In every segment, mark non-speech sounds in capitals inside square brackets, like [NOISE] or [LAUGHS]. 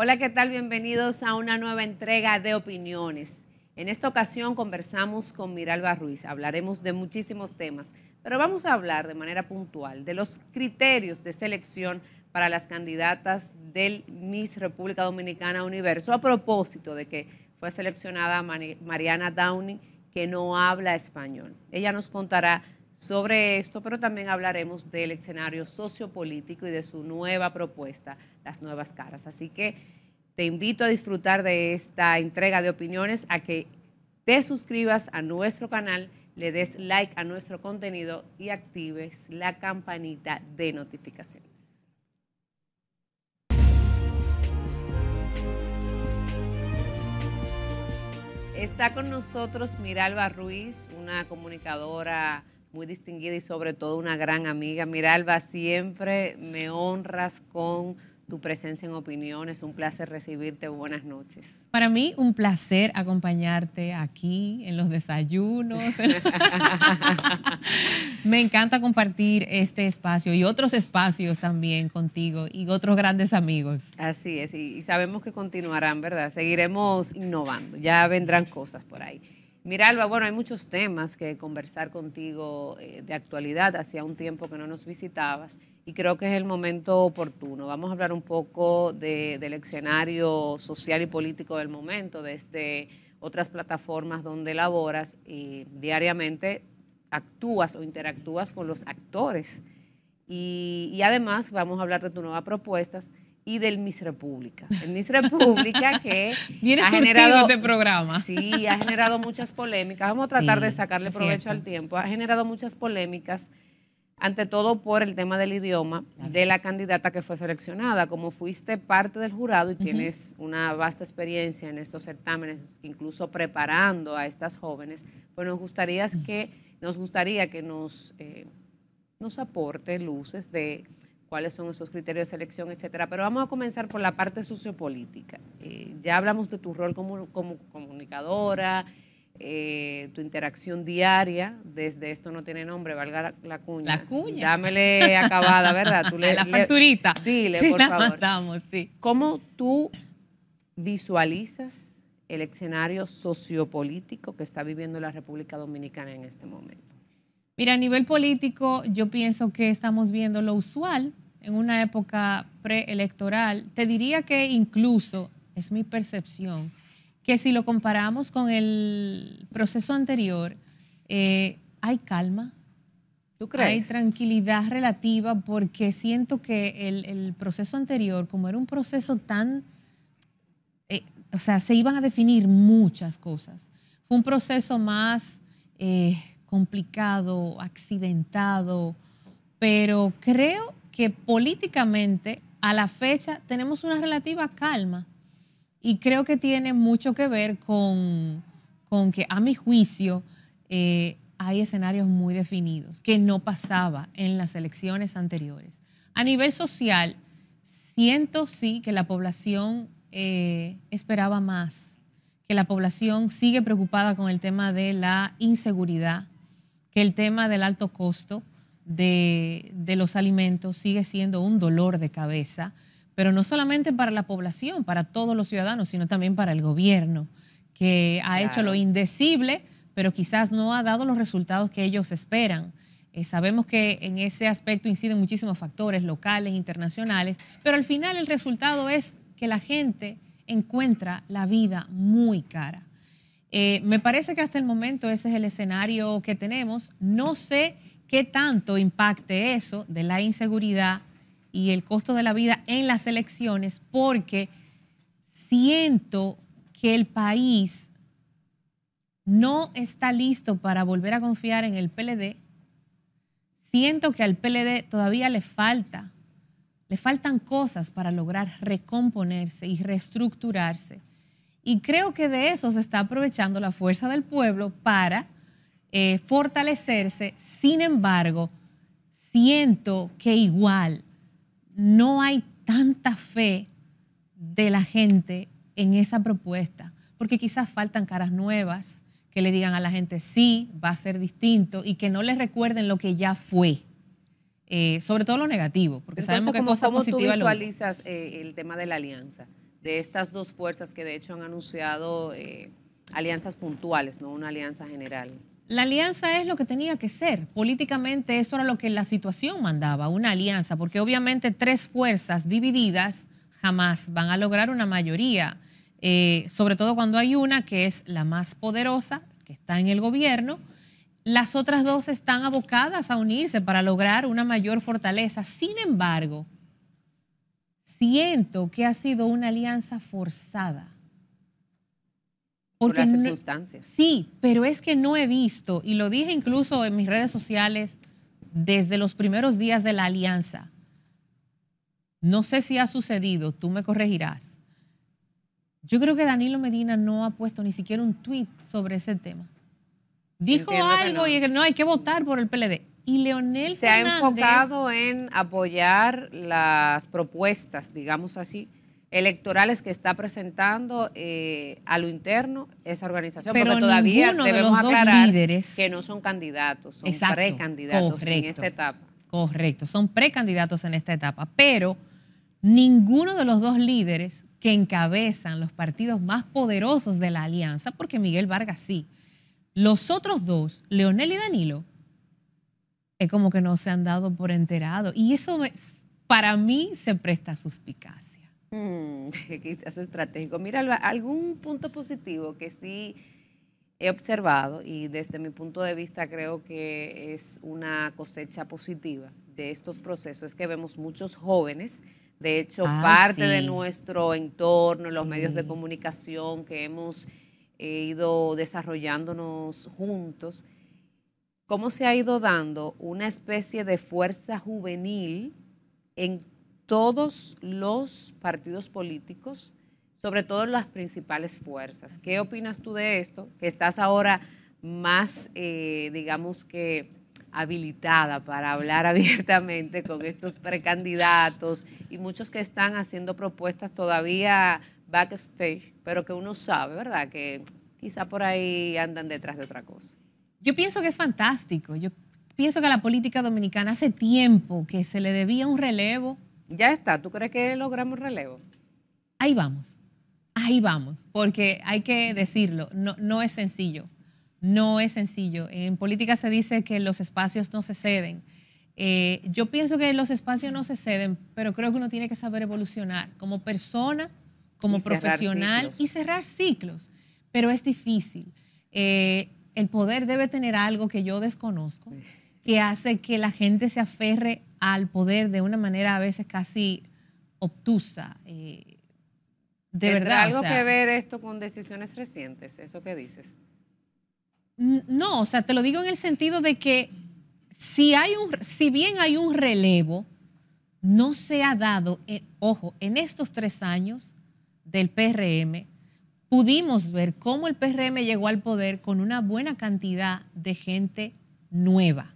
Hola, ¿qué tal? Bienvenidos a una nueva entrega de opiniones. En esta ocasión conversamos con Miralba Ruiz, hablaremos de muchísimos temas, pero vamos a hablar de manera puntual de los criterios de selección para las candidatas del Miss República Dominicana Universo, a propósito de que fue seleccionada Mariana Downey, que no habla español. Ella nos contará sobre esto, pero también hablaremos del escenario sociopolítico y de su nueva propuesta las nuevas caras. Así que te invito a disfrutar de esta entrega de opiniones, a que te suscribas a nuestro canal, le des like a nuestro contenido y actives la campanita de notificaciones. Está con nosotros Miralba Ruiz, una comunicadora muy distinguida y sobre todo una gran amiga. Miralba, siempre me honras con tu presencia en opiniones. Un placer recibirte. Buenas noches. Para mí, un placer acompañarte aquí en los desayunos. [LAUGHS] Me encanta compartir este espacio y otros espacios también contigo y otros grandes amigos. Así es, y sabemos que continuarán, ¿verdad? Seguiremos innovando. Ya vendrán cosas por ahí. Alba, bueno, hay muchos temas que conversar contigo eh, de actualidad. Hacía un tiempo que no nos visitabas y creo que es el momento oportuno. Vamos a hablar un poco del escenario social y político del momento, desde otras plataformas donde laboras y diariamente actúas o interactúas con los actores. Y, además vamos a hablar de tu nueva propuestas y del Miss República. El Miss República que [LAUGHS] Viene ha generado este programa. Sí, ha generado muchas polémicas. Vamos a tratar de sacarle provecho al tiempo. Ha generado muchas polémicas ante todo por el tema del idioma de la candidata que fue seleccionada. Como fuiste parte del jurado y tienes una vasta experiencia en estos certámenes, incluso preparando a estas jóvenes, pues nos gustaría que nos, gustaría que nos, eh, nos aporte luces de cuáles son esos criterios de selección, etcétera. Pero vamos a comenzar por la parte sociopolítica. Eh, ya hablamos de tu rol como, como comunicadora eh, tu interacción diaria, desde esto no tiene nombre, valga la, cuña. La cuña. Dámele acabada, ¿verdad? [LAUGHS] la facturita. Le, dile, por favor. sí. ¿Cómo tú visualizas el escenario sociopolítico que está viviendo la República Dominicana en este momento? Mira, a nivel político, yo pienso que estamos viendo lo usual en una época preelectoral. Te diría que incluso, es mi percepción, que si lo comparamos con el proceso anterior, eh, hay calma. ¿Tú crees? Hay tranquilidad relativa porque siento que el, proceso anterior, como era un proceso tan, eh, o sea, se iban a definir muchas cosas. Fue un proceso más eh, complicado, accidentado, pero creo que políticamente a la fecha tenemos una relativa calma. Y creo que tiene mucho que ver con, que a mi juicio eh, hay escenarios muy definidos que no pasaba en las elecciones anteriores. A nivel social, siento sí que la población eh, esperaba más, que la población sigue preocupada con el tema de la inseguridad, que el tema del alto costo de los alimentos sigue siendo un dolor de cabeza pero no solamente para la población, para todos los ciudadanos, sino también para el gobierno, que ha hecho lo indecible, pero quizás no ha dado los resultados que ellos esperan. Eh, sabemos que en ese aspecto inciden muchísimos factores locales, internacionales, pero al final el resultado es que la gente encuentra la vida muy cara. Eh, me parece que hasta el momento ese es el escenario que tenemos. No sé qué tanto impacte eso de la inseguridad y el costo de la vida en las elecciones porque siento que el país no está listo para volver a confiar en el PLD. Siento que al PLD todavía le falta, le faltan cosas para lograr recomponerse y reestructurarse. Y creo que de eso se está aprovechando la fuerza del pueblo para eh, fortalecerse. Sin embargo, siento que igual no hay tanta fe de la gente en esa propuesta, porque quizás faltan caras nuevas que le digan a la gente, sí, va a ser distinto, y que no les recuerden lo que ya fue. Eh, sobre todo lo negativo, porque sabemos que ¿cómo, cosa visualizas eh, el tema de la alianza? De estas dos fuerzas que de hecho han anunciado eh, alianzas puntuales, no una alianza general. La alianza es lo que tenía que ser. Políticamente eso era lo que la situación mandaba, una alianza, porque obviamente tres fuerzas divididas jamás van a lograr una mayoría, eh, sobre todo cuando hay una que es la más poderosa, que está en el gobierno. Las otras dos están abocadas a unirse para lograr una mayor fortaleza. Sin embargo, siento que ha sido una alianza forzada porque las circunstancias. sí, pero es que no he visto, y lo dije incluso en mis redes sociales desde los primeros días de la alianza. No sé si ha sucedido, tú me corregirás. Yo creo que Danilo Medina no ha puesto ni siquiera un tuit sobre ese tema. Dijo algo algo que no. y no hay que votar por el PLD. Y Leonel se ha enfocado en apoyar las propuestas, digamos así, electorales que está presentando eh, a lo interno esa organización, Pero todavía debemos de líderes, que no son candidatos, son precandidatos en esta etapa. Correcto, son precandidatos en esta etapa. Pero ninguno de los dos líderes que encabezan los partidos más poderosos de la alianza, porque Miguel Vargas sí, los otros dos, Leonel y Danilo, es como que no se han dado por enterado. Y eso para mí se presta suspicacia. Mm, [LAUGHS] quizás estratégico. Mira, algún punto positivo que sí he observado y desde mi punto de vista creo que es una cosecha positiva de estos procesos es que vemos muchos jóvenes, de hecho ah, parte de nuestro entorno, los medios de comunicación que hemos eh, ido desarrollándonos juntos, cómo se ha ido dando una especie de fuerza juvenil en todos los partidos políticos, sobre todo las principales fuerzas. ¿Qué opinas tú de esto? Que estás ahora más, eh, digamos que, habilitada para hablar [LAUGHS] abiertamente con estos precandidatos y muchos que están haciendo propuestas todavía backstage, pero que uno sabe, ¿verdad? Que quizá por ahí andan detrás de otra cosa. Yo pienso que es fantástico. Yo pienso que a la política dominicana hace tiempo que se le debía un relevo ya está, ¿tú crees que logramos relevo? Ahí vamos, ahí vamos, porque hay que decirlo, no, es sencillo, no es sencillo. En política se dice que los espacios no se ceden. Eh, yo pienso que los espacios no se ceden, pero creo que uno tiene que saber evolucionar como persona, como profesional y cerrar ciclos, pero es difícil. Eh, el poder debe tener algo que yo desconozco, que hace que la gente se aferre al poder de una manera a veces casi obtusa. Eh, de verdad. algo que ver esto con decisiones recientes, eso que dices? No, o sea, te lo digo en el sentido de que si, hay un, si bien hay un relevo, no se ha dado, eh, ojo, en estos tres años del PRM, pudimos ver cómo el PRM llegó al poder con una buena cantidad de gente nueva.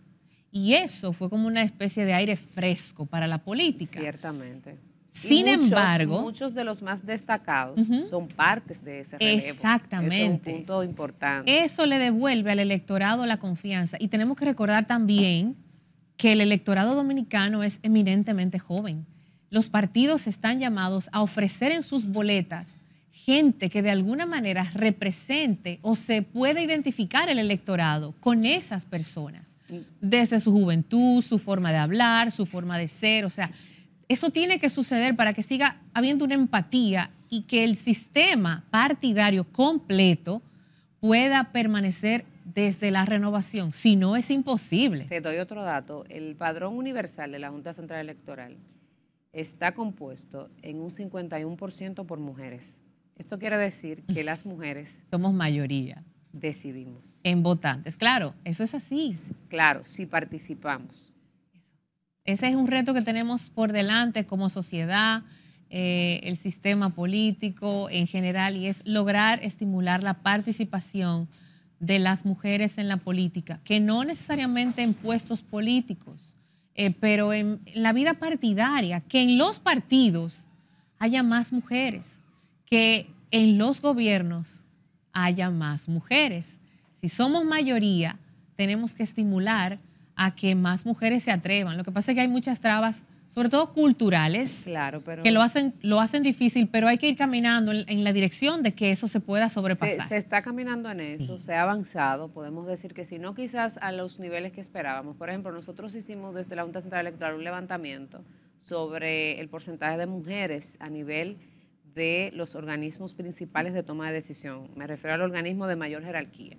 Y eso fue como una especie de aire fresco para la política. Ciertamente. Sin embargo. Muchos de los más destacados son partes de ese relevo. Exactamente. Eso es un punto importante. Eso le devuelve al electorado la confianza. Y tenemos que recordar también que el electorado dominicano es eminentemente joven. Los partidos están llamados a ofrecer en sus boletas gente que de alguna manera represente o se pueda identificar el electorado con esas personas desde su juventud, su forma de hablar, su forma de ser, o sea, eso tiene que suceder para que siga habiendo una empatía y que el sistema partidario completo pueda permanecer desde la renovación, si no es imposible. Te doy otro dato, el padrón universal de la Junta Central Electoral está compuesto en un 51% por mujeres. Esto quiere decir que [LAUGHS] las mujeres... Somos mayoría decidimos. En votantes, claro, eso es así. Claro, si participamos. Eso. Ese es un reto que tenemos por delante como sociedad, eh, el sistema político en general, y es lograr estimular la participación de las mujeres en la política, que no necesariamente en puestos políticos, eh, pero en la vida partidaria, que en los partidos haya más mujeres, que en los gobiernos haya más mujeres. Si somos mayoría, tenemos que estimular a que más mujeres se atrevan. Lo que pasa es que hay muchas trabas, sobre todo culturales, que lo hacen, lo hacen difícil, pero hay que ir caminando en, la dirección de que eso se pueda sobrepasar. Se, está caminando en eso, se ha avanzado, podemos decir que si no quizás a los niveles que esperábamos. Por ejemplo, nosotros hicimos desde la Junta Central Electoral un levantamiento sobre el porcentaje de mujeres a nivel de los organismos principales de toma de decisión. Me refiero al organismo de mayor jerarquía.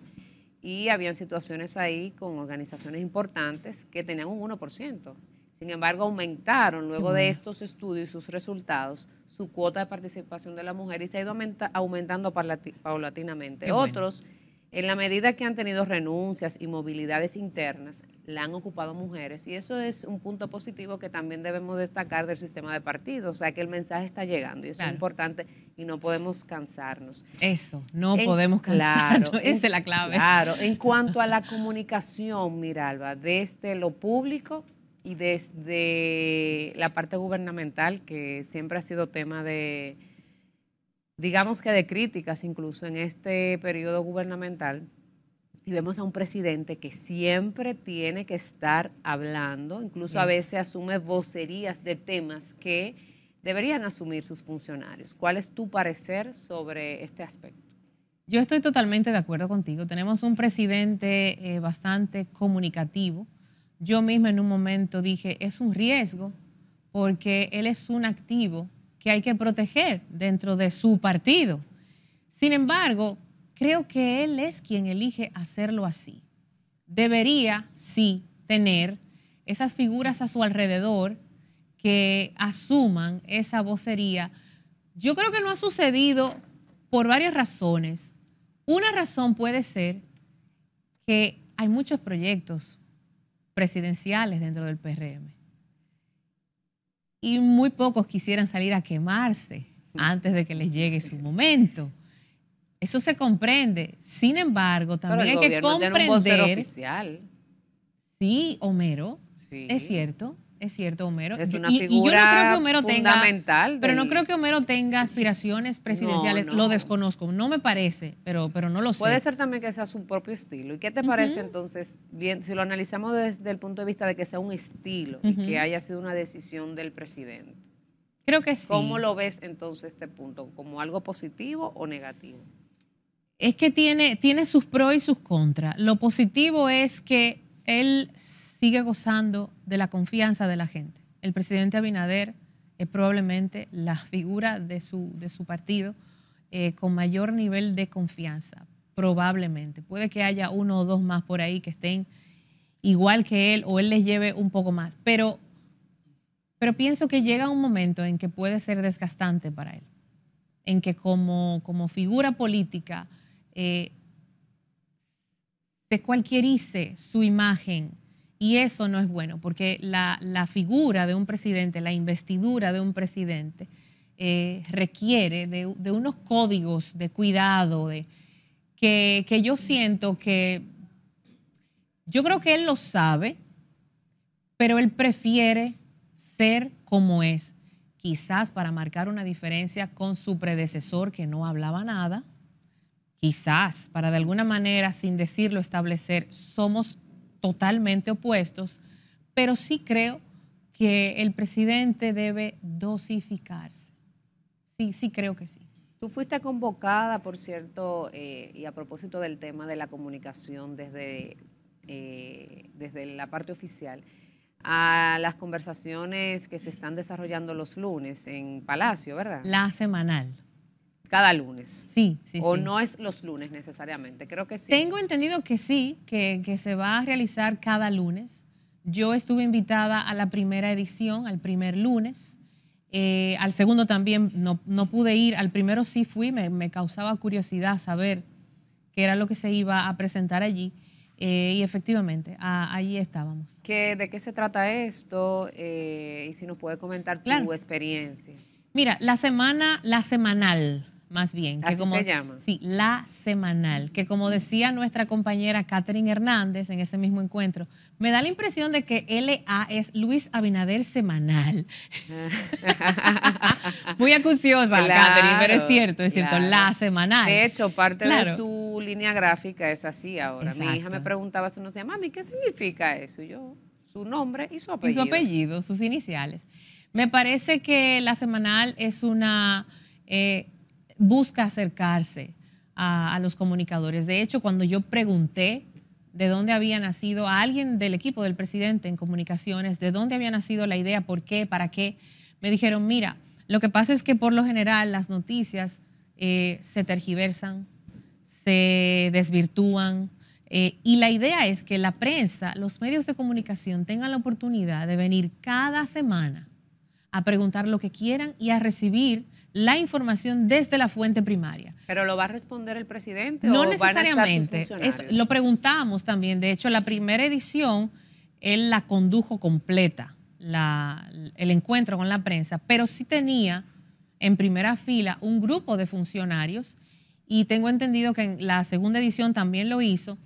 Y habían situaciones ahí con organizaciones importantes que tenían un 1%. Sin embargo, aumentaron luego de estos estudios y sus resultados su cuota de participación de la mujer y se ha ido aumenta, aumentando paulatinamente. Otros en la medida que han tenido renuncias y movilidades internas, la han ocupado mujeres y eso es un punto positivo que también debemos destacar del sistema de partidos, o sea que el mensaje está llegando y eso es importante y no podemos cansarnos. Eso, no podemos cansarnos, claro, esa es la clave. Claro, en cuanto a la [LAUGHS] comunicación, Miralba, desde lo público y desde la parte gubernamental, que siempre ha sido tema de digamos que de críticas incluso en este periodo gubernamental, y vemos a un presidente que siempre tiene que estar hablando, incluso a veces asume vocerías de temas que deberían asumir sus funcionarios. ¿Cuál es tu parecer sobre este aspecto? Yo estoy totalmente de acuerdo contigo. Tenemos un presidente eh, bastante comunicativo. Yo misma en un momento dije, es un riesgo porque él es un activo que hay que proteger dentro de su partido. Sin embargo, creo que él es quien elige hacerlo así. Debería, sí, tener esas figuras a su alrededor que asuman esa vocería. Yo creo que no ha sucedido por varias razones. Una razón puede ser que hay muchos proyectos presidenciales dentro del PRM y muy pocos quisieran salir a quemarse antes de que les llegue su momento. Eso se comprende. Sin embargo, también hay que comprender. un oficial. Sí, Homero, sí. es cierto. Es cierto, Homero. Es una figura fundamental. pero no creo que Homero tenga aspiraciones presidenciales. Lo desconozco. No me parece, pero, pero no lo sé. Puede ser también que sea su propio estilo. ¿Y qué te parece entonces, bien, si lo analizamos desde el punto de vista de que sea un estilo y que haya sido una decisión del presidente? Creo que sí. ¿Cómo lo ves entonces este punto? ¿Como algo positivo o negativo? Es que tiene, tiene sus pros y sus contras. Lo positivo es que él sigue gozando de la confianza de la gente. El presidente Abinader es probablemente la figura de su, de su partido eh, con mayor nivel de confianza, probablemente. Puede que haya uno o dos más por ahí que estén igual que él o él les lleve un poco más, pero, pero pienso que llega un momento en que puede ser desgastante para él, en que como, como figura política eh, se cualquierice su imagen y eso no es bueno, porque la, figura de un presidente, la investidura de un presidente, eh, requiere de, unos códigos de cuidado, de, que, que yo siento que yo creo que él lo sabe, pero él prefiere ser como es, quizás para marcar una diferencia con su predecesor que no hablaba nada, quizás para de alguna manera, sin decirlo, establecer somos totalmente opuestos, pero sí creo que el presidente debe dosificarse. Sí, sí creo que sí. Tú fuiste convocada, por cierto, eh, y a propósito del tema de la comunicación desde, eh, desde la parte oficial, a las conversaciones que se están desarrollando los lunes en Palacio, ¿verdad? La semanal cada lunes. Sí, sí. O no es los lunes necesariamente, creo que sí. Tengo entendido que sí, que, se va a realizar cada lunes. Yo estuve invitada a la primera edición, al primer lunes. Eh, al segundo también no, pude ir, al primero sí fui, me, causaba curiosidad saber qué era lo que se iba a presentar allí. Eh, y efectivamente, ahí allí estábamos. ¿Qué, ¿De qué se trata esto? Eh, y si nos puede comentar claro. tu experiencia. Mira, la semana, la semanal, más bien. Que como, se llama. Sí, la semanal, que como decía nuestra compañera Catherine Hernández en ese mismo encuentro, me da la impresión de que LA es Luis Abinader semanal. [LAUGHS] Muy acuciosa, Catherine, pero es cierto, es cierto, la semanal. De hecho, parte de su línea gráfica es así ahora. Mi hija me preguntaba hace unos días, mami, ¿qué significa eso? yo, su nombre y su apellido. Y su apellido, sus iniciales. Me parece que la semanal es una... Eh, busca acercarse a, los comunicadores. De hecho, cuando yo pregunté de dónde había nacido a alguien del equipo del presidente en comunicaciones, de dónde había nacido la idea, por qué, para qué, me dijeron, mira, lo que pasa es que por lo general las noticias eh, se tergiversan, se desvirtúan. Eh, y la idea es que la prensa, los medios de comunicación tengan la oportunidad de venir cada semana a preguntar lo que quieran y a recibir la información desde la fuente primaria. Pero lo va a responder el presidente. No necesariamente. lo preguntamos también. De hecho, la primera edición él la condujo completa, el encuentro con la prensa, pero sí tenía en primera fila un grupo de funcionarios y tengo entendido que en la segunda edición también lo hizo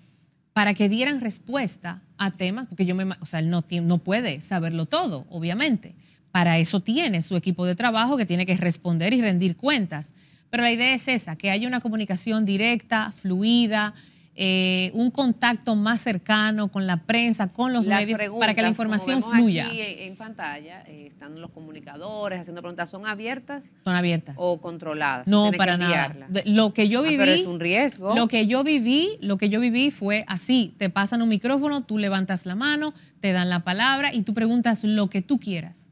para que dieran respuesta a temas, porque yo me, o sea, él no, no puede saberlo todo, obviamente para eso tiene su equipo de trabajo que tiene que responder y rendir cuentas. Pero la idea es esa, que haya una comunicación directa, fluida, eh, un contacto más cercano con la prensa, con los medios, para que la información fluya. Aquí en pantalla eh, están los comunicadores haciendo preguntas, ¿son abiertas? Son abiertas. ¿O controladas? No, para nada. Lo que yo ah, viví... es un riesgo. Lo que yo viví, lo que yo viví fue así, te pasan un micrófono, tú levantas la mano, te dan la palabra y tú preguntas lo que tú quieras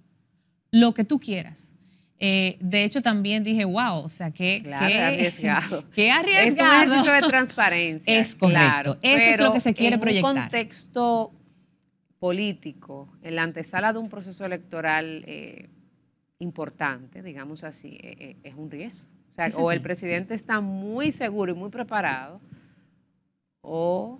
lo que tú quieras. Eh, de hecho, también dije, wow, o sea, qué, claro, [LAUGHS] arriesgado. Qué arriesgado. Es un ejercicio de transparencia. Es correcto. Claro, Eso es lo que se quiere proyectar. En un contexto político, en la antesala de un proceso electoral eh, importante, digamos así, eh, es un riesgo. O, sea, o el presidente está muy seguro y muy preparado, o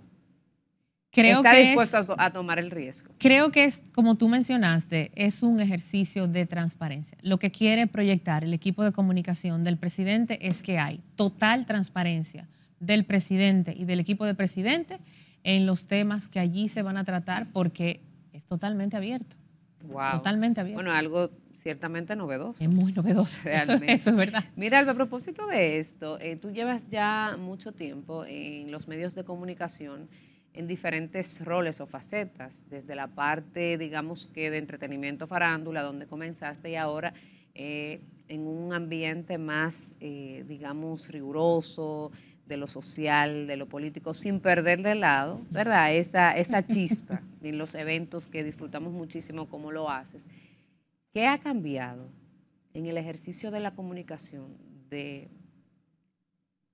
creo está que dispuesto a tomar el riesgo. Creo que es, como tú mencionaste, es un ejercicio de transparencia. Lo que quiere proyectar el equipo de comunicación del presidente es que hay total transparencia del presidente y del equipo de presidente en los temas que allí se van a tratar porque es totalmente abierto. Wow. Totalmente abierto. Bueno, algo ciertamente novedoso. Es muy novedoso, Eso, es verdad. Mira, a propósito de esto, eh, tú llevas ya mucho tiempo en los medios de comunicación en diferentes roles o facetas, desde la parte, digamos que, de entretenimiento farándula, donde comenzaste y ahora eh, en un ambiente más, eh, digamos, riguroso, de lo social, de lo político, sin perder de lado, ¿verdad? Esa, esa chispa [LAUGHS] en los eventos que disfrutamos muchísimo, como lo haces. ¿Qué ha cambiado en el ejercicio de la comunicación de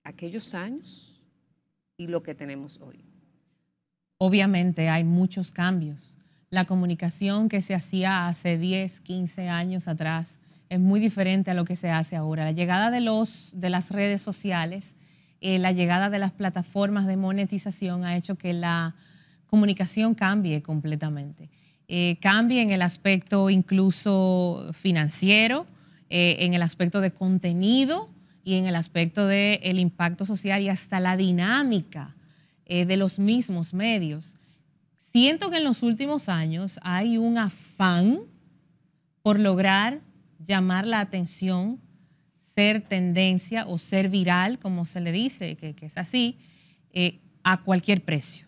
aquellos años y lo que tenemos hoy? Obviamente hay muchos cambios. La comunicación que se hacía hace 10, 15 años atrás es muy diferente a lo que se hace ahora. La llegada de, los, de las redes sociales, eh, la llegada de las plataformas de monetización ha hecho que la comunicación cambie completamente. Cambia eh, cambie en el aspecto incluso financiero, eh, en el aspecto de contenido y en el aspecto del impacto social y hasta la dinámica eh, de los mismos medios. Siento que en los últimos años hay un afán por lograr llamar la atención, ser tendencia o ser viral, como se le dice, que, es así, eh, a cualquier precio.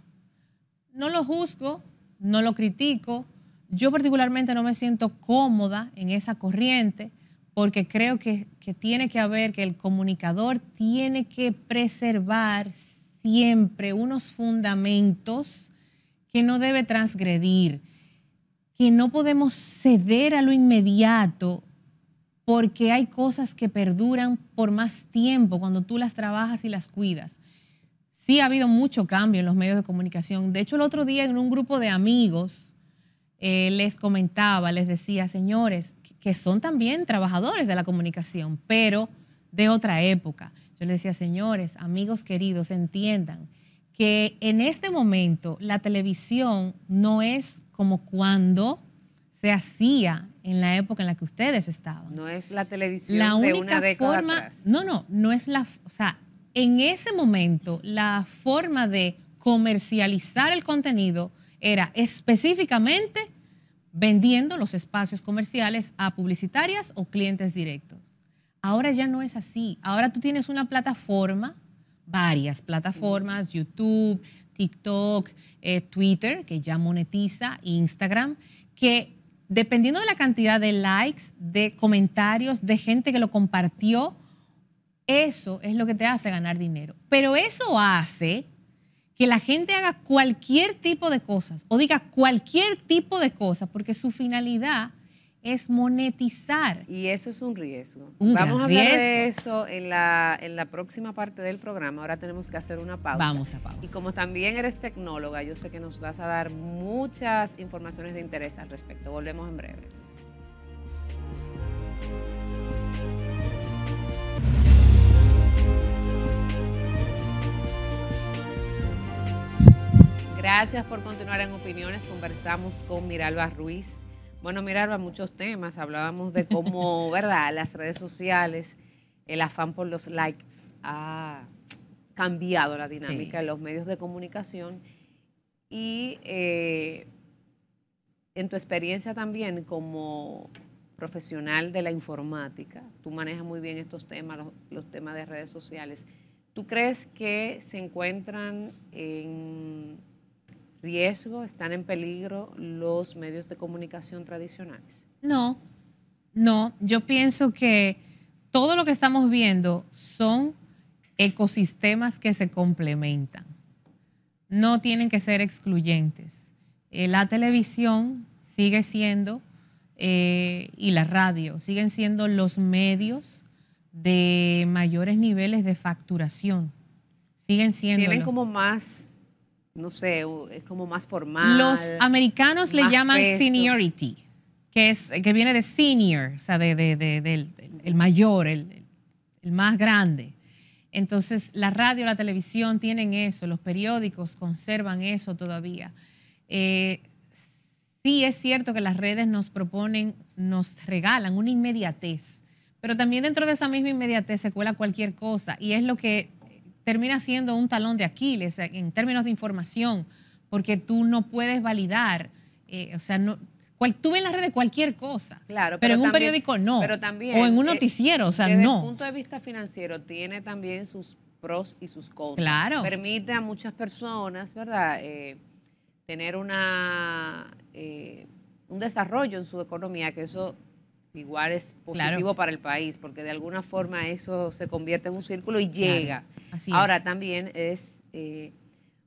No lo juzgo, no lo critico. Yo particularmente no me siento cómoda en esa corriente porque creo que, que tiene que haber, que el comunicador tiene que preservar siempre unos fundamentos que no debe transgredir, que no podemos ceder a lo inmediato porque hay cosas que perduran por más tiempo cuando tú las trabajas y las cuidas. Sí ha habido mucho cambio en los medios de comunicación. De hecho, el otro día en un grupo de amigos eh, les comentaba, les decía, señores, que son también trabajadores de la comunicación, pero de otra época. Yo les decía, señores, amigos queridos, entiendan que en este momento la televisión no es como cuando se hacía en la época en la que ustedes estaban. No es la televisión la de una década forma, No, no, no es la, o sea, en ese momento la forma de comercializar el contenido era específicamente vendiendo los espacios comerciales a publicitarias o clientes directos. Ahora ya no es así. Ahora tú tienes una plataforma, varias plataformas, YouTube, TikTok, eh, Twitter, que ya monetiza, Instagram, que dependiendo de la cantidad de likes, de comentarios, de gente que lo compartió, eso es lo que te hace ganar dinero. Pero eso hace que la gente haga cualquier tipo de cosas o diga cualquier tipo de cosas porque su finalidad es monetizar. Y eso es un riesgo. Vamos a hablar de eso en la, en la próxima parte del programa. Ahora tenemos que hacer una pausa. Vamos a pausa. Y como también eres tecnóloga, yo sé que nos vas a dar muchas informaciones de interés al respecto. Volvemos en breve. Gracias por continuar en Opiniones. Conversamos con Miralba Ruiz bueno, miraba muchos temas. Hablábamos de cómo, [LAUGHS] ¿verdad? Las redes sociales, el afán por los likes ha cambiado la dinámica de los medios de comunicación. Y eh, en tu experiencia también como profesional de la informática, tú manejas muy bien estos temas, los temas de redes sociales. ¿Tú crees que se encuentran en riesgo, están en peligro los medios de comunicación tradicionales? No, no, yo pienso que todo lo que estamos viendo son ecosistemas que se complementan, no tienen que ser excluyentes. Eh, la televisión sigue siendo, eh, y la radio, siguen siendo los medios de mayores niveles de facturación. Siguen siendo... Tienen como más no sé, es como más formal. Los americanos le llaman seniority, que, es, que viene de senior, o sea, del el mayor, el, más grande. Entonces, la radio, la televisión tienen eso, los periódicos conservan eso todavía. Eh, sí es cierto que las redes nos proponen, nos regalan una inmediatez, pero también dentro de esa misma inmediatez se cuela cualquier cosa y es lo que termina siendo un talón de Aquiles en términos de información, porque tú no puedes validar, eh, o sea, no, tú ves en las redes cualquier cosa, claro, pero, en un periódico no, pero también, o en un eh, noticiero, o sea, no. Desde el punto de vista financiero tiene también sus pros y sus contras. Claro. Permite a muchas personas, ¿verdad?, eh, tener una, un desarrollo en su economía, que eso igual es positivo para el país, porque de alguna forma eso se convierte en un círculo y llega. Ahora también es eh,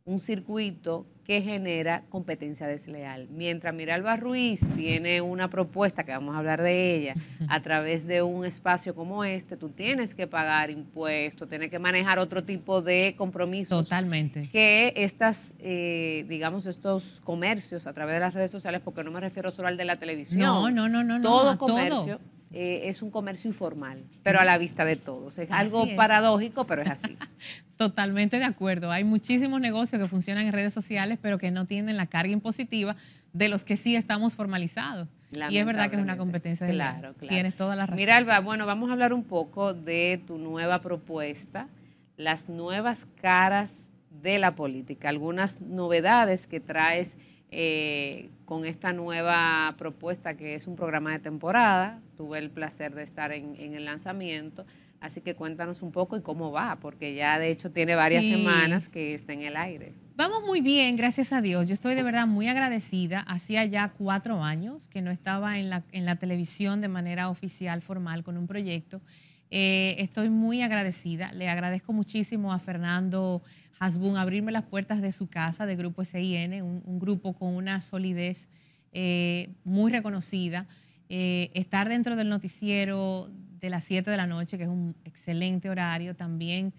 un circuito que genera competencia desleal. Mientras Miralba Ruiz tiene una propuesta, que vamos a hablar de ella, [LAUGHS] a través de un espacio como este, tú tienes que pagar impuestos, tienes que manejar otro tipo de compromisos. Totalmente. Que estas, eh, digamos, estos comercios a través de las redes sociales, porque no me refiero solo al de la televisión. No, no, no, no. Todo comercio. Eh, es un comercio informal, pero a la vista de todos. Es algo paradójico, pero es así. [LAUGHS] Totalmente de acuerdo. Hay muchísimos negocios que funcionan en redes sociales, pero que no tienen la carga impositiva de los que sí estamos formalizados. Y es verdad que es una competencia de la... Tienes toda la razón. Mira, Alba, bueno, vamos a hablar un poco de tu nueva propuesta, las nuevas caras de la política, algunas novedades que traes eh, con esta nueva propuesta que es un programa de temporada. Tuve el placer de estar en, el lanzamiento. Así que cuéntanos un poco y cómo va, porque ya de hecho tiene varias semanas que está en el aire. Vamos muy bien, gracias a Dios. Yo estoy de verdad muy agradecida. Hacía ya cuatro años que no estaba en la, en la televisión de manera oficial, formal, con un proyecto. Eh, estoy muy agradecida. Le agradezco muchísimo a Fernando Hasbun abrirme las puertas de su casa, de Grupo SIN, un, grupo con una solidez eh, muy reconocida. Eh, estar dentro del noticiero de las 7 de la noche, que es un excelente horario también.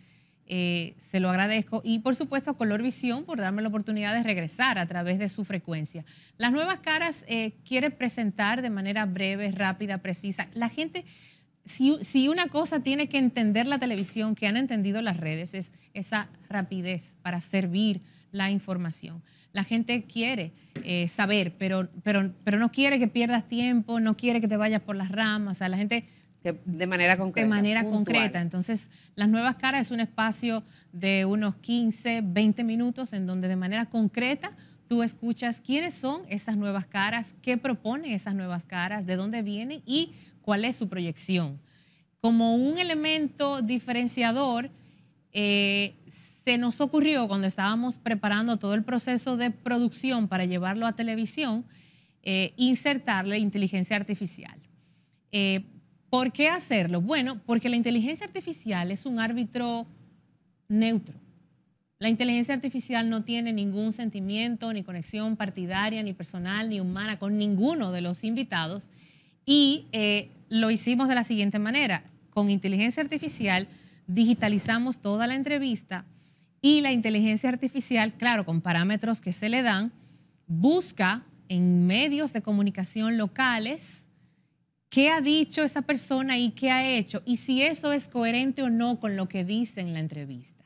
se lo agradezco. Y por supuesto a Color Visión por darme la oportunidad de regresar a través de su frecuencia. Las nuevas caras quiere presentar de manera breve, rápida, precisa. La gente, si, una cosa tiene que entender la televisión, que han entendido las redes, es esa rapidez para servir la información. La gente quiere eh, saber, pero, pero, pero no quiere que pierdas tiempo, no quiere que te vayas por las ramas. O la gente de, manera concreta. De manera concreta. Entonces, Las Nuevas Caras es un espacio de unos 15, 20 minutos en donde de manera concreta tú escuchas quiénes son esas nuevas caras, qué proponen esas nuevas caras, de dónde vienen y cuál es su proyección. Como un elemento diferenciador, eh, se nos ocurrió cuando estábamos preparando todo el proceso de producción para llevarlo a televisión, eh, insertarle inteligencia artificial. Eh, ¿Por qué hacerlo? Bueno, porque la inteligencia artificial es un árbitro neutro. La inteligencia artificial no tiene ningún sentimiento, ni conexión partidaria, ni personal, ni humana con ninguno de los invitados. Y eh, lo hicimos de la siguiente manera. Con inteligencia artificial digitalizamos toda la entrevista y la inteligencia artificial, claro, con parámetros que se le dan, busca en medios de comunicación locales qué ha dicho esa persona y qué ha hecho y si eso es coherente o no con lo que dice en la entrevista.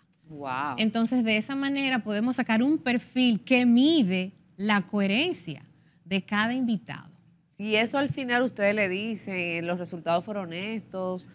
Entonces, de esa manera podemos sacar un perfil que mide la coherencia de cada invitado. Y eso al final ustedes le dicen, los resultados fueron honestos,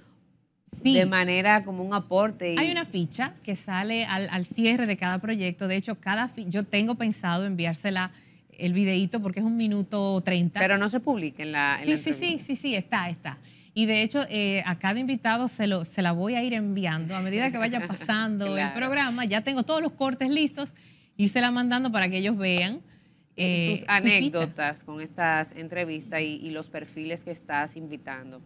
Sí. de manera como un aporte. Hay una ficha que sale al, cierre de cada proyecto. De hecho, cada yo tengo pensado enviársela el videíto porque es un minuto 30. Pero no se publique en la... sí, sí, sí, sí, sí, está, está. Y de hecho, eh, a cada invitado se, lo, se la voy a ir enviando a medida que vaya [LAUGHS] pasando el programa. Ya tengo todos los cortes listos, irse la mandando para que ellos vean tus eh, anécdotas con estas entrevistas y, los perfiles que estás invitando?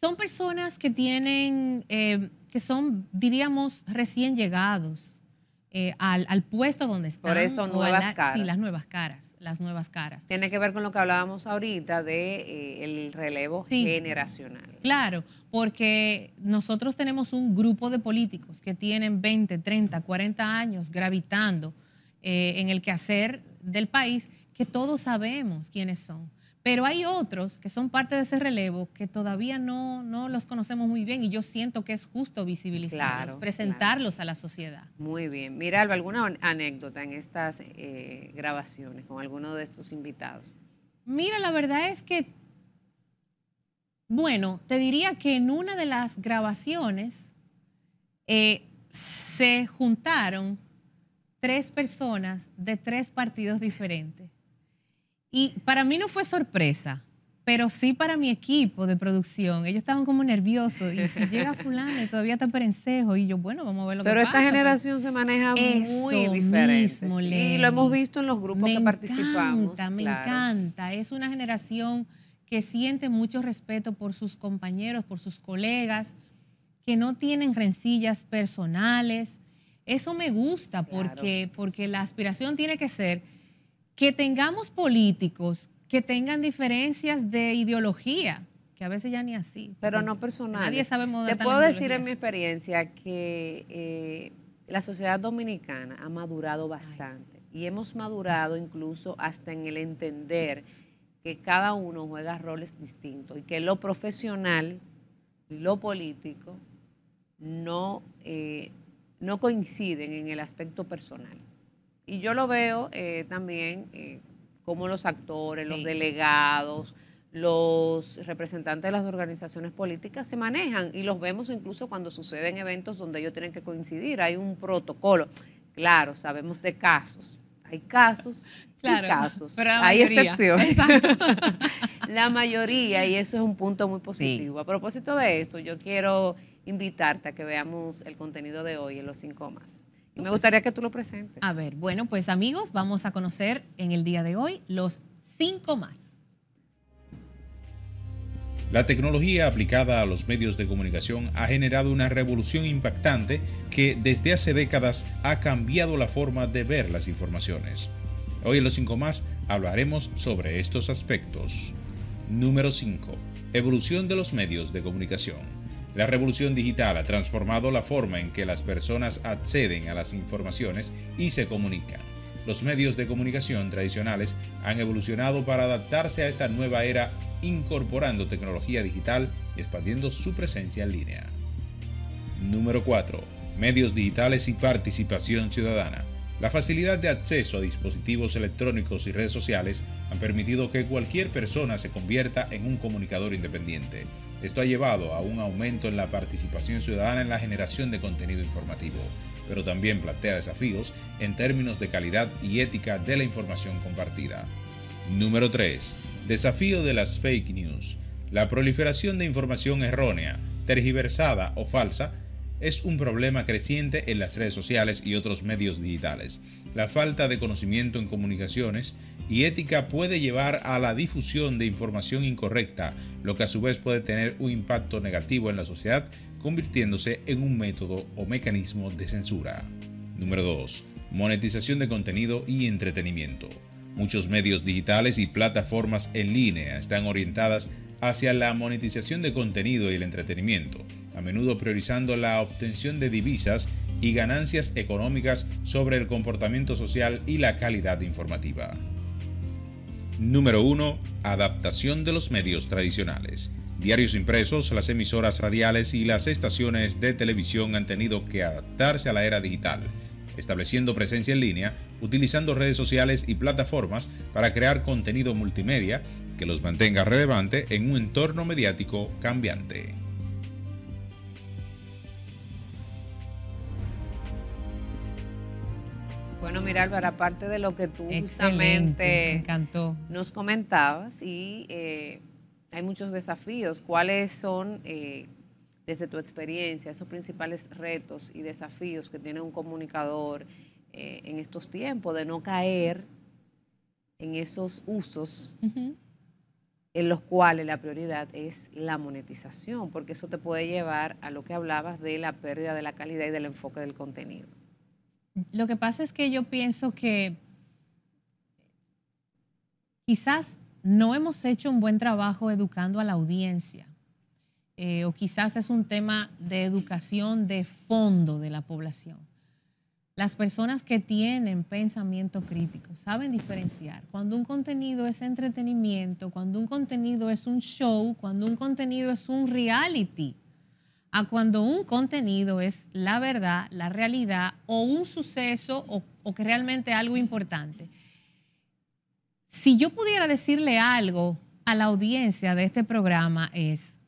Son personas que tienen, eh, que son, diríamos, recién llegados eh, al, puesto donde están. Por eso nuevas caras. Sí, las nuevas caras, las nuevas caras. Tiene que ver con lo que hablábamos ahorita de el relevo generacional. Claro, porque nosotros tenemos un grupo de políticos que tienen 20, 30, 40 años gravitando eh, en el quehacer del país, que todos sabemos quiénes son. Pero hay otros que son parte de ese relevo que todavía no, no los conocemos muy bien y yo siento que es justo visibilizarlos, presentarlos a la sociedad. Muy bien. Mira, Alba, ¿alguna anécdota en estas eh, grabaciones con alguno de estos invitados? Mira, la verdad es que, bueno, te diría que en una de las grabaciones eh, se juntaron tres personas de tres partidos diferentes. Y para mí no fue sorpresa, pero sí para mi equipo de producción. Ellos estaban como nerviosos. Y si llega [LAUGHS] fulano y todavía está perencejo, y yo, bueno, vamos a ver lo pero que pasa. Pero esta generación se maneja muy diferente. sí. Y lo hemos visto en los grupos que participamos. Me me encanta, es una generación que siente mucho respeto por sus compañeros, por sus colegas, que no tienen rencillas personales, eso me gusta porque, porque la aspiración tiene que ser que tengamos políticos que tengan diferencias de ideología, que a veces ya ni así. Pero no personal. Nadie sabe Te puedo decir en mi experiencia que eh, la sociedad dominicana ha madurado bastante y hemos madurado incluso hasta en el entender que cada uno juega roles distintos y que lo profesional, lo político, no... Eh, no coinciden en el aspecto personal. Y yo lo veo eh, también eh, como los actores, los delegados, los representantes de las organizaciones políticas se manejan y los vemos incluso cuando suceden eventos donde ellos tienen que coincidir. Hay un protocolo. Claro, sabemos de casos. Hay casos casos. Hay excepciones. [LAUGHS] la mayoría, y eso es un punto muy positivo. A propósito de esto, yo quiero invitarte a que veamos el contenido de hoy en los cinco más. Y me gustaría que tú lo presentes. A ver, bueno, pues amigos, vamos a conocer en el día de hoy los cinco más. La tecnología aplicada a los medios de comunicación ha generado una revolución impactante que desde hace décadas ha cambiado la forma de ver las informaciones. Hoy en los 5 más hablaremos sobre estos aspectos. Número 5. Evolución de los medios de comunicación. La revolución digital ha transformado la forma en que las personas acceden a las informaciones y se comunican. Los medios de comunicación tradicionales han evolucionado para adaptarse a esta nueva era incorporando tecnología digital y expandiendo su presencia en línea. Número 4. Medios digitales y participación ciudadana. La facilidad de acceso a dispositivos electrónicos y redes sociales han permitido que cualquier persona se convierta en un comunicador independiente, esto ha llevado a un aumento en la participación ciudadana en la generación de contenido informativo, pero también plantea desafíos en términos de calidad y ética de la información compartida. Número 3. Desafío de las fake news. La proliferación de información errónea, tergiversada o falsa es un problema creciente en las redes sociales y otros medios digitales. La falta de conocimiento en comunicaciones y ética puede llevar a la difusión de información incorrecta, lo que a su vez puede tener un impacto negativo en la sociedad, convirtiéndose en un método o mecanismo de censura. Número 2. Monetización de contenido y entretenimiento. Muchos medios digitales y plataformas en línea están orientadas hacia la monetización de contenido y el entretenimiento, a menudo priorizando la obtención de divisas y ganancias económicas sobre el comportamiento social y la calidad informativa. Número 1. Adaptación de los medios tradicionales. Diarios impresos, las emisoras radiales y las estaciones de televisión han tenido que adaptarse a la era digital, estableciendo presencia en línea, utilizando redes sociales y plataformas para crear contenido multimedia que los mantenga relevante en un entorno mediático cambiante. Bueno, mira, Álvaro, aparte de lo que tú justamente nos comentabas, y eh, hay muchos desafíos. ¿Cuáles son, eh, desde tu experiencia, esos principales retos y desafíos que tiene un comunicador eh, en estos tiempos de no caer en esos usos? en los cuales la prioridad es la monetización, porque eso te puede llevar a lo que hablabas de la pérdida de la calidad y del enfoque del contenido. Lo que pasa es que yo pienso que quizás no hemos hecho un buen trabajo educando a la audiencia. Eh, o quizás es un tema de educación de fondo de la población. Las personas que tienen pensamiento crítico saben diferenciar cuando un contenido es entretenimiento, cuando un contenido es un show, cuando un contenido es un reality a cuando un contenido es la verdad, la realidad o un suceso o, que realmente algo importante. Si yo pudiera decirle algo a la audiencia de este programa es,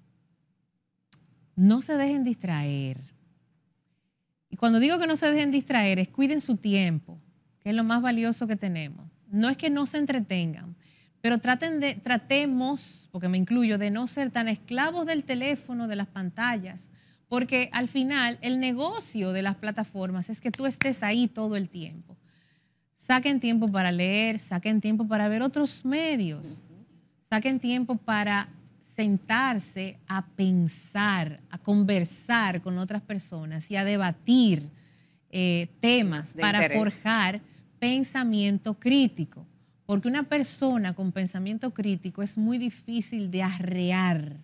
no se dejen distraer. Y cuando digo que no se dejen distraer es cuiden su tiempo, que es lo más valioso que tenemos. No es que no se entretengan, pero traten de, tratemos, porque me incluyo, de no ser tan esclavos del teléfono, de las pantallas, porque al final el negocio de las plataformas es que tú estés ahí todo el tiempo. Saquen tiempo para leer, saquen tiempo para ver otros medios, saquen tiempo para sentarse a pensar, a conversar con otras personas y a debatir eh, temas para forjar pensamiento crítico. Porque una persona con pensamiento crítico es muy difícil de arrear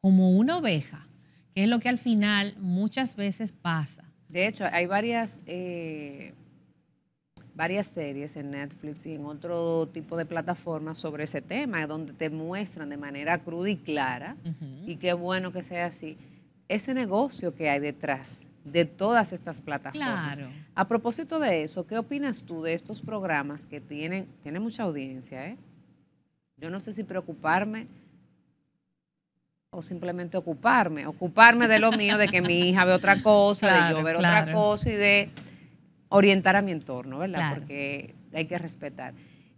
como una oveja que es lo que al final muchas veces pasa. De hecho, hay varias, eh, varias series en Netflix y en otro tipo de plataformas sobre ese tema, donde te muestran de manera cruda y clara, y qué bueno que sea así, ese negocio que hay detrás de todas estas plataformas. A propósito de eso, ¿qué opinas tú de estos programas que tienen, mucha audiencia? Eh? Yo no sé si preocuparme o simplemente ocuparme, ocuparme de lo mío, de que mi [LAUGHS] hija ve otra cosa, de yo ver otra cosa y de orientar a mi entorno, ¿verdad? Porque hay que respetar.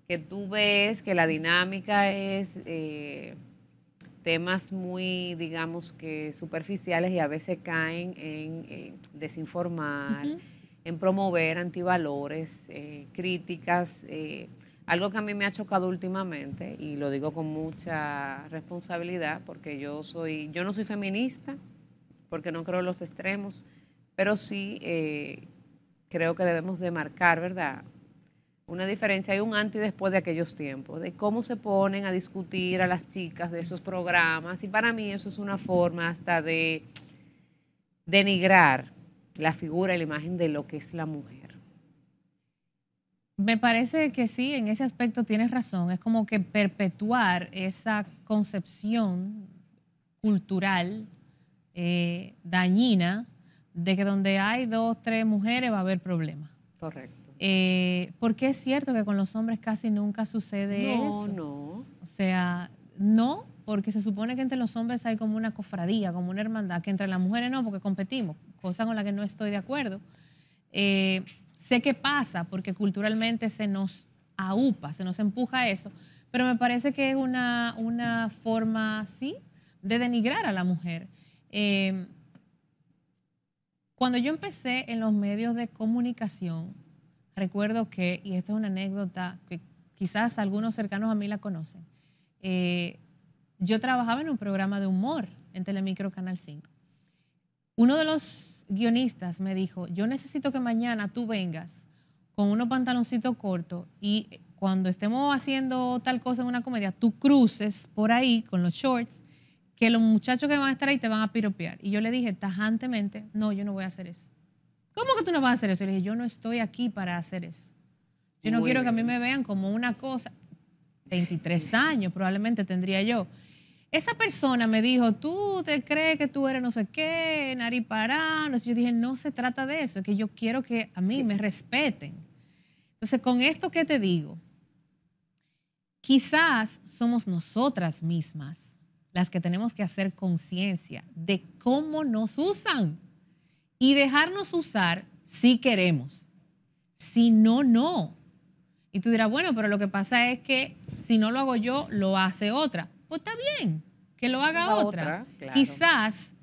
Que tú ves que la dinámica es eh, temas muy, digamos que superficiales y a veces caen en, desinformar, en promover antivalores, eh, críticas. Eh, algo que a mí me ha chocado últimamente, y lo digo con mucha responsabilidad, porque yo soy, yo no soy feminista, porque no creo en los extremos, pero sí eh, creo que debemos de marcar, ¿verdad? Una diferencia, hay un antes y después de aquellos tiempos, de cómo se ponen a discutir a las chicas de esos programas, y para mí eso es una forma hasta de denigrar la figura y la imagen de lo que es la mujer. Me parece que sí, en ese aspecto tienes razón. Es como que perpetuar esa concepción cultural eh, dañina de que donde hay dos, tres mujeres va a haber problemas. Correcto. Eh, porque es cierto que con los hombres casi nunca sucede eso. No, no. O sea, no, porque se supone que entre los hombres hay como una cofradía, como una hermandad, que entre las mujeres no, porque competimos, cosa con la que no estoy de acuerdo. Eh, Sé qué pasa porque culturalmente se nos aupa, se nos empuja eso, pero me parece que es una, forma, sí, de denigrar a la mujer. Em, cuando yo empecé en los medios de comunicación, recuerdo que, y esta es una anécdota que quizás algunos cercanos a mí la conocen, eh, yo trabajaba en un programa de humor en Telemicro Canal 5. Uno de los guionistas me dijo, yo necesito que mañana tú vengas con unos pantaloncitos cortos y cuando estemos haciendo tal cosa en una comedia, tú cruces por ahí con los shorts, que los muchachos que van a estar ahí te van a piropear. Y yo le dije tajantemente, no, yo no voy a hacer eso. ¿Cómo que tú no vas a hacer eso? le dije, yo no estoy aquí para hacer eso. Yo no quiero que a mí me vean como una cosa. 23 años probablemente tendría yo esa persona me dijo, tú te crees que tú eres no sé qué, naripará. Yo dije, no se trata de eso, es que yo quiero que a mí me respeten. Entonces, con esto que te digo, quizás somos nosotras mismas las que tenemos que hacer conciencia de cómo nos usan y dejarnos usar si queremos. Si no, no. Y tú dirás, bueno, pero lo que pasa es que si no lo hago yo, lo hace otra. Pues está bien, que lo haga otra. Quizás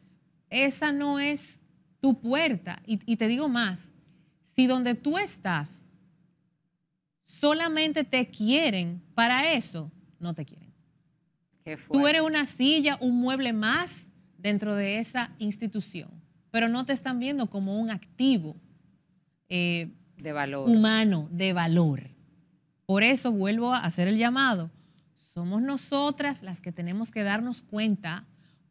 esa no es tu puerta. Y, te digo más, si donde tú estás solamente te quieren para eso, no te quieren. Tú eres una silla, un mueble más dentro de esa institución, pero no te están viendo como un activo eh, de valor. humano de valor. Por eso vuelvo a hacer el llamado somos nosotras las que tenemos que darnos cuenta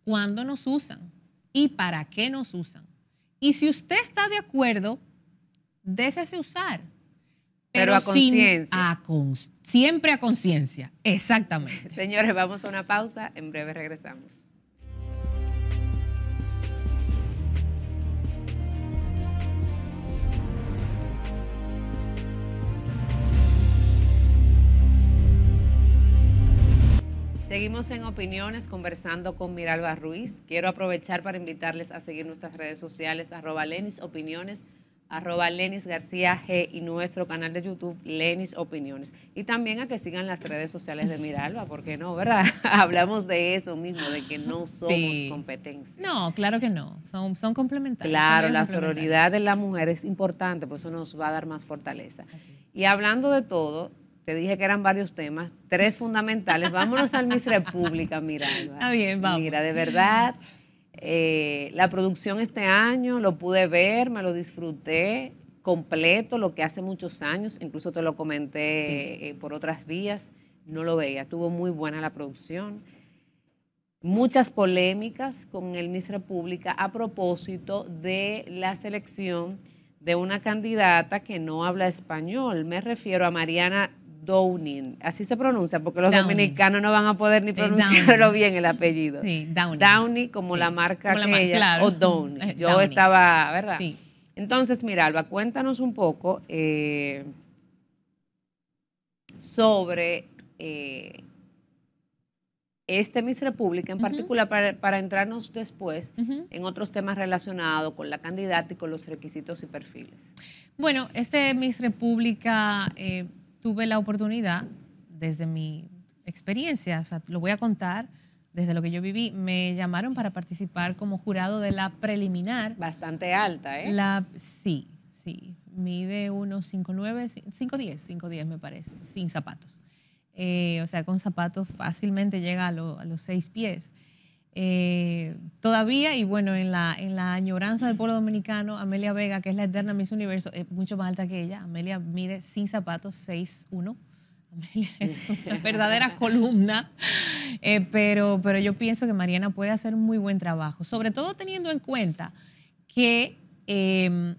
cuándo nos usan y para qué nos usan. Y si usted está de acuerdo, déjese usar. Pero, a conciencia. Siempre a conciencia, exactamente. Señores, vamos a una pausa, en breve regresamos. Seguimos en opiniones conversando con Miralba Ruiz. Quiero aprovechar para invitarles a seguir nuestras redes sociales, arroba Lenis Opiniones, arroba Lenis García G y nuestro canal de YouTube Lenis Opiniones. Y también a que sigan las redes sociales de Miralba, porque no, ¿verdad? [LAUGHS] Hablamos de eso mismo, de que no somos competencia. No, claro que no, son, son complementarios. Claro, la sororidad de la mujer es importante, por eso nos va a dar más fortaleza. Y hablando de todo, te dije que eran varios temas, tres fundamentales. Vámonos al Miss República, Miranda. Ah, bien, vamos. Mira, de verdad, eh, la producción este año lo pude ver, me lo disfruté completo, lo que hace muchos años, incluso te lo comenté eh, por otras vías, no lo veía. Tuvo muy buena la producción. Muchas polémicas con el Miss República a propósito de la selección de una candidata que no habla español. Me refiero a Mariana Downing, así se pronuncia, porque los dominicanos no van a poder ni eh, pronunciarlo bien el apellido. Sí, Downing. Downing como la marca aquella, o Downing. Eh, Yo estaba, ¿verdad? Sí. Entonces, mira, Alba, cuéntanos un poco eh, sobre este Miss República en particular para, entrarnos después en otros temas relacionados con la candidata y con los requisitos y perfiles. Bueno, este Miss República tuve la oportunidad, desde mi experiencia, o sea, lo voy a contar desde lo que yo viví, me llamaron para participar como jurado de la preliminar. Bastante alta, ¿eh? La, sí, sí. Mide unos 5'9, 5'10, 5'10 me parece, sin zapatos. Eh, o sea, con zapatos fácilmente llega a, a los seis pies. Eh, todavía, y bueno, en la, en la añoranza del pueblo dominicano, Amelia Vega, que es la eterna Miss Universo, es mucho más alta que ella. Amelia mide sin zapatos 6'1". Amelia [LAUGHS] es una verdadera [LAUGHS] columna, eh, pero, pero yo pienso que Mariana puede hacer muy buen trabajo, sobre todo teniendo en cuenta que em,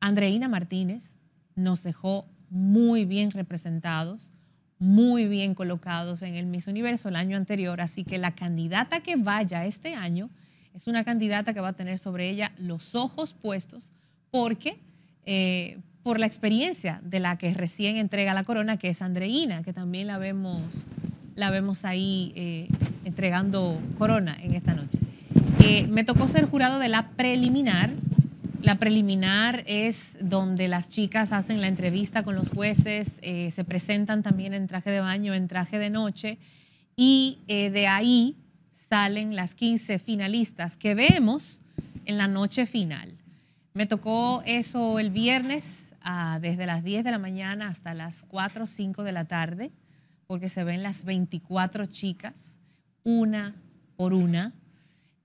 Andreina Martínez nos dejó muy bien representados muy bien colocados en el mismo Universo el año anterior, así que la candidata que vaya este año es una candidata que va a tener sobre ella los ojos puestos porque eh, por la experiencia de la que recién entrega la corona, que es Andreina, que también la vemos, la vemos ahí eh, entregando corona en esta noche. Eh, me tocó ser jurado de la preliminar la preliminar es donde las chicas hacen la entrevista con los jueces, eh, se presentan también en traje de baño, en traje de noche, y eh, de ahí salen las 15 finalistas que vemos en la noche final. Me tocó eso el viernes ah, desde las 10 de la mañana hasta las 4 o 5 de la tarde, porque se ven las 24 chicas, una por una.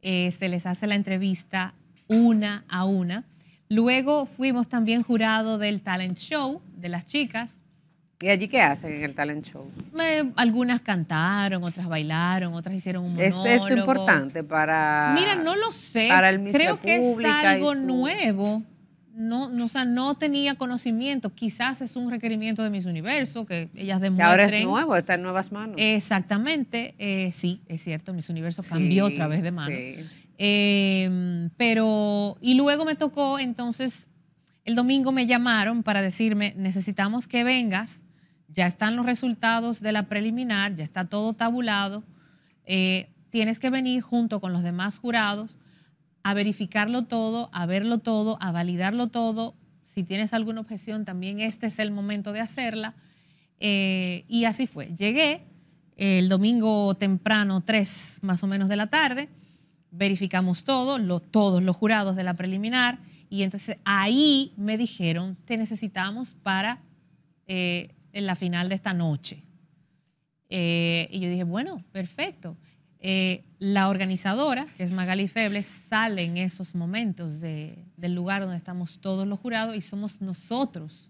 Eh, se les hace la entrevista una a una. Luego fuimos también jurado del talent show de las chicas. ¿Y allí qué hacen en el talent show? algunas cantaron, otras bailaron, otras hicieron un monólogo. ¿Es esto importante para Mira, no lo sé. Creo que es algo nuevo. No, no, sea, no tenía conocimiento. Quizás es un requerimiento de Miss Universo que ellas demuestren. Que ahora es nuevo, está en nuevas manos. Exactamente. Eh, sí, es cierto. Miss Universo cambió otra vez de mano. Em, pero, y luego me tocó, entonces, el domingo me llamaron para decirme, necesitamos que vengas, ya están los resultados de la preliminar, ya está todo tabulado, eh, tienes que venir junto con los demás jurados a verificarlo todo, a verlo todo, a validarlo todo. Si tienes alguna objeción, también este es el momento de hacerla. Eh, y así fue. Llegué el domingo temprano, 3 más o menos de la tarde verificamos todo, todos los jurados de la preliminar, y entonces ahí me dijeron, te necesitamos para eh, en la final de esta noche. Eh, y yo dije, bueno, perfecto. Eh, la organizadora, que es Magali Feble, sale en esos momentos de, del lugar donde estamos todos los jurados y somos nosotros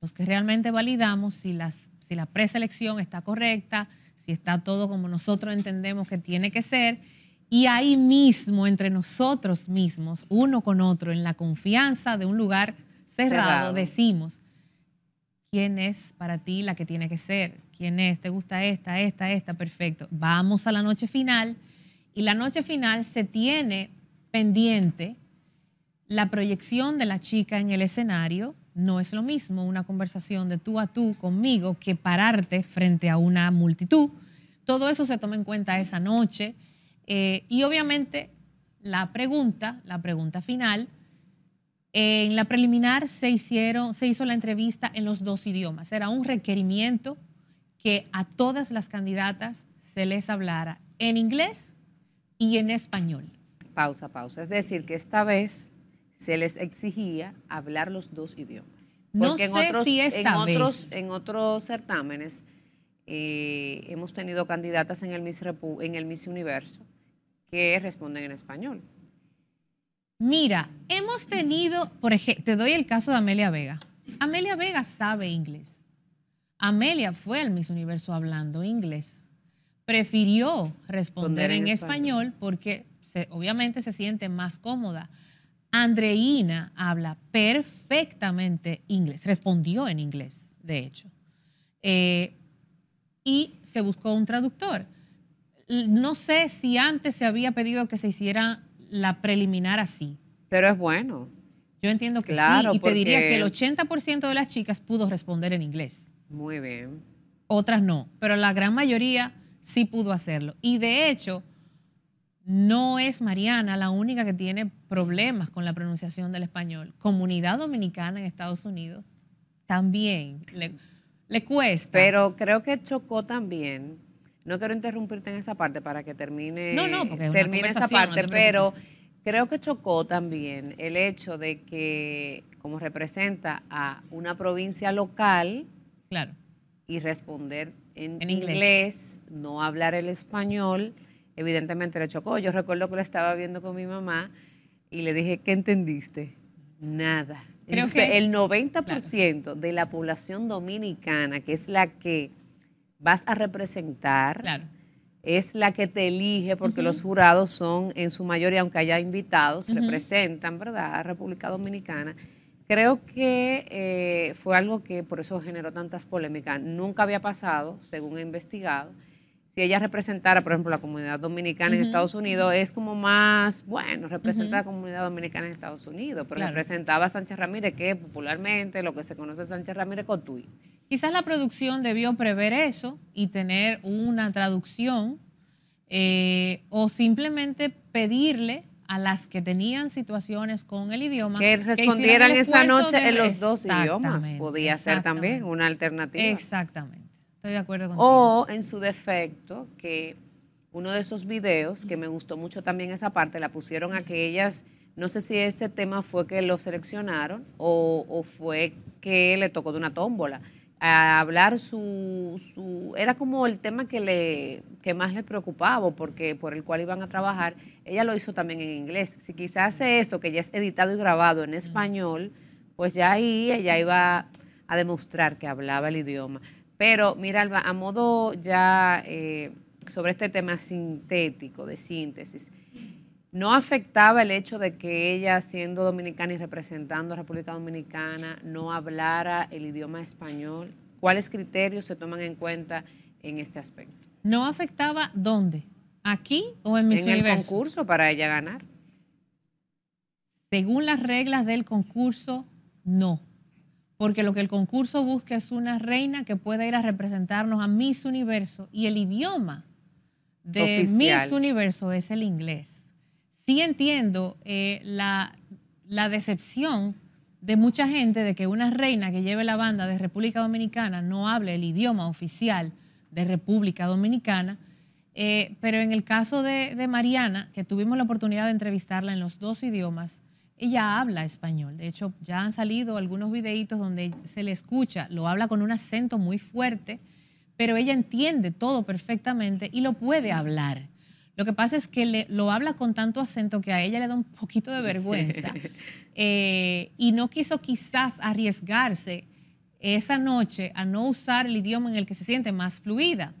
los que realmente validamos si, las, si la preselección está correcta, si está todo como nosotros entendemos que tiene que ser y ahí mismo, entre nosotros mismos, uno con otro, en la confianza de un lugar cerrado, decimos, ¿quién es para ti la que tiene que ser? ¿Quién es? ¿Te gusta esta, esta, esta? Perfecto. Vamos a la noche final y la noche final se tiene pendiente la proyección de la chica en el escenario. No es lo mismo una conversación de tú a tú conmigo que pararte frente a una multitud. Todo eso se toma en cuenta esa noche eh, y obviamente la pregunta, la pregunta final, en la preliminar se, hicieron, se hizo la entrevista en los dos idiomas. Era un requerimiento que a todas las candidatas se les hablara en inglés y en español. Pausa, pausa. Es decir, que esta vez se les exigía hablar los dos idiomas. no sé si esta en otros, En otros certámenes eh, hemos tenido candidatas en el Miss, en el Miss Universo que responden en español. Mira, hemos tenido, por ejemplo, te doy el caso de Amelia Vega. Amelia Vega sabe inglés. Amelia fue al Miss Universo hablando inglés. Prefirió responder en, español, porque obviamente se siente más cómoda. Andreina habla perfectamente inglés, respondió en inglés, de hecho. Eh, y se buscó un traductor. No sé si antes se había pedido que se hiciera la preliminar así. Pero es bueno. Yo entiendo que sí, y te diría que el 80% de las chicas pudo responder en inglés. Muy bien. Otras no, pero la gran mayoría sí pudo hacerlo. Y de hecho, no es Mariana la única que tiene problemas con la pronunciación del español. Comunidad dominicana en Estados Unidos también le, le cuesta. Pero creo que chocó también no quiero interrumpirte en esa parte para que termine, no, no, termine esa parte, pero creo que chocó también el hecho de que, como representa a una provincia local, claro. y responder en, inglés. no hablar el español, evidentemente le chocó. Yo recuerdo que lo estaba viendo con mi mamá y le dije, ¿qué entendiste? Nada. el 90% de la población dominicana, que es la que vas a representar. Es la que te elige porque los jurados son en su mayoría, aunque haya invitados, representan, ¿verdad?, a República Dominicana. Creo que eh, fue algo que por eso generó tantas polémicas. Nunca había pasado, según he investigado. Si ella representara, por ejemplo, la comunidad dominicana en Estados Unidos, es como más, bueno, representa a la comunidad dominicana en Estados Unidos, pero representaba a Sánchez Ramírez, que popularmente lo que se conoce es Sánchez Ramírez Cotuí. Quizás la producción debió prever eso y tener una traducción eh, o simplemente pedirle a las que tenían situaciones con el idioma que respondieran esa noche en los dos idiomas. Podía ser también una alternativa. Exactamente. Estoy de acuerdo O en su defecto, que uno de esos videos, que me gustó mucho también esa parte, la pusieron a que ellas, no sé si ese tema fue que lo seleccionaron o, o fue que le tocó de una tómbola a hablar su, su, era como el tema que le que más le preocupaba porque por el cual iban a trabajar ella lo hizo también en inglés si quizás hace eso que ya es editado y grabado en español pues ya ahí ella iba a demostrar que hablaba el idioma pero mira Alba a modo ya eh, sobre este tema sintético de síntesis no afectaba el hecho de que ella, siendo dominicana y representando a República Dominicana, no hablara el idioma español? ¿Cuáles criterios se toman en cuenta en este aspecto? ¿No afectaba dónde? ¿Aquí o en Miss En el concurso para ella ganar. Según las reglas del concurso, no. Porque lo que el concurso busca es una reina que pueda ir a representarnos a Miss Universo y el idioma de Miss Universo es el inglés sí entiendo eh, la, decepción de mucha gente de que una reina que lleve la banda de República Dominicana no hable el idioma oficial de República Dominicana. Eh, pero en el caso de, de, Mariana, que tuvimos la oportunidad de entrevistarla en los dos idiomas, ella habla español. De hecho, ya han salido algunos videitos donde se le escucha, lo habla con un acento muy fuerte, pero ella entiende todo perfectamente y lo puede hablar. Lo que pasa es que lo habla con tanto acento que a ella le da un poquito de vergüenza [LAUGHS] eh, y no quiso quizás arriesgarse esa noche a no usar el idioma en el que se siente más fluida.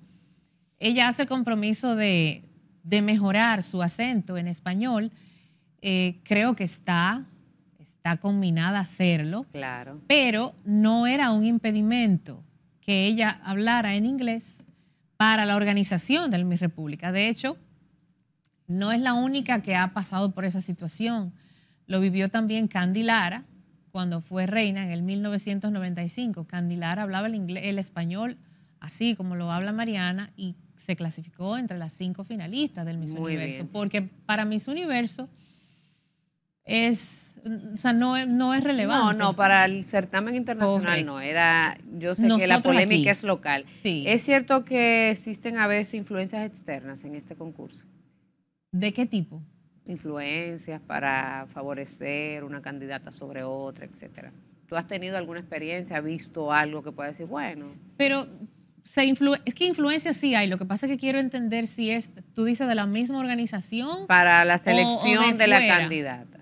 Ella hace el compromiso de, mejorar su acento en español. Eh, creo que está, está combinada a hacerlo. Claro. Pero no era un impedimento que ella hablara en inglés para la organización del Mi República. De hecho, no es la única que ha pasado por esa situación. Lo vivió también Candy Lara cuando fue reina en el 1995. Candy Lara hablaba el, inglés, el español así como lo habla Mariana y se clasificó entre las cinco finalistas del Miss Universo. Porque para Miss Universo es, mm, no, es relevante. No, no, para el certamen internacional no, era, yo sé que la polémica es local. Sí. Es cierto que existen a veces influencias externas en este concurso. ¿De qué tipo? Influencias para favorecer una candidata sobre otra, etcétera. ¿Tú has tenido alguna experiencia, has visto algo que pueda decir, bueno? Pero se es que influencia sí hay. Lo que pasa es que quiero entender si es, tú dices, de la misma organización. Para la selección de, la candidata.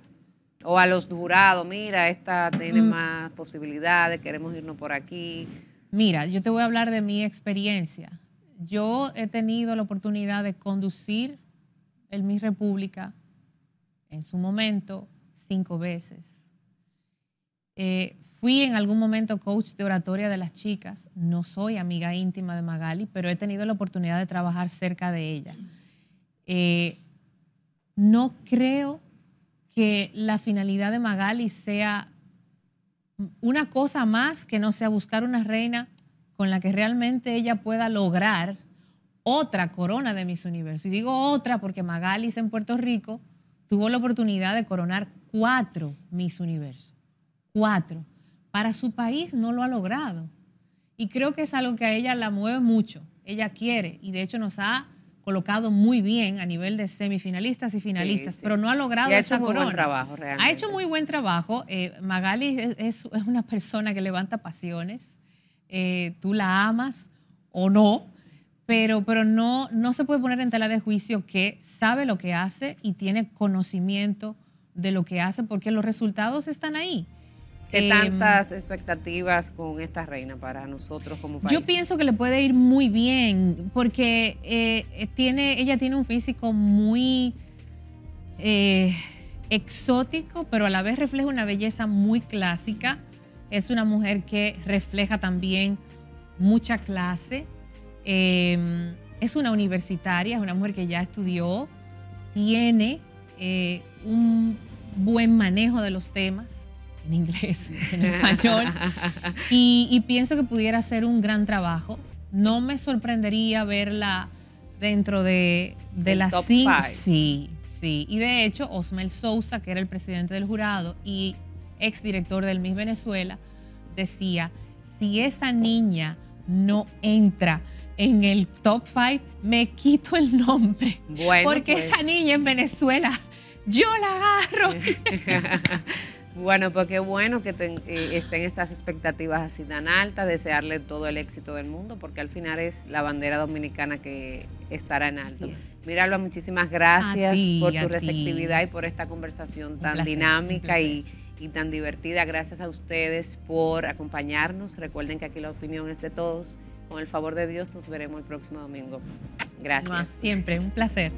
O a los jurados, mira, esta tiene mm. más posibilidades, queremos irnos por aquí. Mira, yo te voy a hablar de mi experiencia. Yo he tenido la oportunidad de conducir en Mi República en su momento cinco veces. Eh, fui en algún momento coach de oratoria de las chicas. No soy amiga íntima de Magali, pero he tenido la oportunidad de trabajar cerca de ella. Eh, no creo que la finalidad de Magali sea una cosa más que no sea buscar una reina con la que realmente ella pueda lograr otra corona de Miss Universo. Y digo otra porque Magalis en Puerto Rico tuvo la oportunidad de coronar cuatro Miss Universo. Cuatro. Para su país no lo ha logrado. Y creo que es algo que a ella la mueve mucho. Ella quiere y de hecho nos ha colocado muy bien a nivel de semifinalistas y finalistas, pero no ha logrado y ha hecho esa muy Buen trabajo, realmente. Ha hecho muy buen trabajo. Eh, es, una persona que levanta pasiones. Eh, tú la amas o no, pero, no, no se puede poner en tela de juicio que sabe lo que hace y tiene conocimiento de lo que hace porque los resultados están ahí. ¿Qué eh, tantas expectativas con esta reina para nosotros como país? Yo pienso que le puede ir muy bien porque eh, tiene, ella tiene un físico muy eh, exótico, pero a la vez refleja una belleza muy clásica. Es una mujer que refleja también mucha clase, Em, es una universitaria, es una mujer que ya estudió, tiene eh, un buen manejo de los temas en inglés, [LAUGHS] en español, [LAUGHS] y, pienso que pudiera hacer un gran trabajo. No me sorprendería verla dentro de, la CIN Sí, sí. Y de hecho, Osmel Sousa, que era el presidente del jurado y exdirector del Miss Venezuela, decía, si esa niña no entra en el top 5, me quito el nombre. porque pues. esa niña en Venezuela, yo la agarro. [LAUGHS] bueno, pues qué bueno que, eh, estén esas expectativas así tan altas, desearle todo el éxito del mundo, porque al final es la bandera dominicana que estará en alto. Es. Míralo, muchísimas gracias por tu receptividad y por esta conversación tan dinámica y y tan divertida. Gracias a ustedes por acompañarnos. Recuerden que aquí la opinión es de todos con el favor de Dios nos veremos el próximo domingo. Gracias. siempre, un placer.